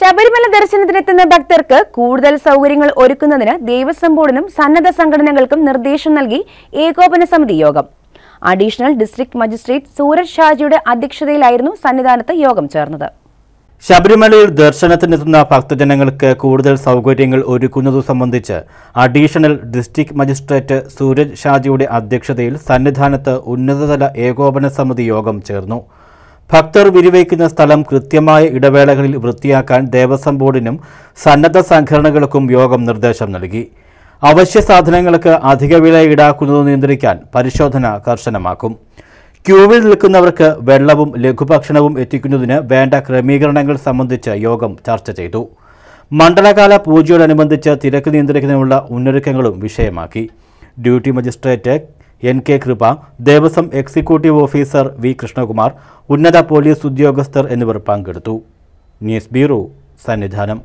ശബരിമല ദർശനത്തിനെത്തുന്ന ഭക്തർക്ക് കൂടുതൽ സൗകര്യങ്ങൾ ഒരുക്കുന്നതിന് ദേവസ്വം ബോർഡിനും സന്നദ്ധ സംഘടനകൾക്കും നിർദ്ദേശം നൽകി ഏകോപന സമിതി യോഗം അഡീഷണൽ ഡിസ്ട്രിക്ട് മജിസ്ട്രേറ്റ് സൂരജ് ഷാജിയുടെ അധ്യക്ഷതയിലായിരുന്നു സന്നിധാനത്ത് യോഗം ചേർന്നത് ശബരിമലയിൽ ദർശനത്തിനെത്തുന്ന ഭക്തജനങ്ങൾക്ക് കൂടുതൽ സൗകര്യങ്ങൾ ഒരുക്കുന്നത് സംബന്ധിച്ച് അഡീഷണൽ ഡിസ്ട്രിക്ട് മജിസ്ട്രേറ്റ് സൂരജ് ഷാജിയുടെ അധ്യക്ഷതയിൽ സന്നിധാനത്ത് ഉന്നതതല ഏകോപന സമിതി യോഗം ചേർന്നു ഭക്തർ വിരിവയ്ക്കുന്ന സ്ഥലം കൃത്യമായ ഇടവേളകളിൽ വൃത്തിയാക്കാൻ ദേവസ്വം ബോർഡിനും സന്നദ്ധ സംഘടനകൾക്കും യോഗം നിർദ്ദേശം നൽകി അവശ്യ സാധനങ്ങൾക്ക് അധിക വില ഈടാക്കുന്നത് നിയന്ത്രിക്കാൻ പരിശോധന കർശനമാക്കും ക്യൂവിൽ നിൽക്കുന്നവർക്ക് വെള്ളവും ലഘുഭക്ഷണവും എത്തിക്കുന്നതിന് വേണ്ട ക്രമീകരണങ്ങൾ സംബന്ധിച്ച് യോഗം ചർച്ച ചെയ്തു മണ്ഡലകാല പൂജയോടനുബന്ധിച്ച് തിരക്ക് നിയന്ത്രിക്കുന്നതിനുള്ള മുന്നൊരുക്കങ്ങളും വിഷയമാക്കി duty magistrate N K Krupa Devaswom executive officer V Krishnakumar ഉന്നത പോലീസ് ഉദ്യോഗസ്ഥർ എന്നിവർ പങ്കെടുത്തു ന്യൂസ് ബ്യൂറോ സന്നിധാനം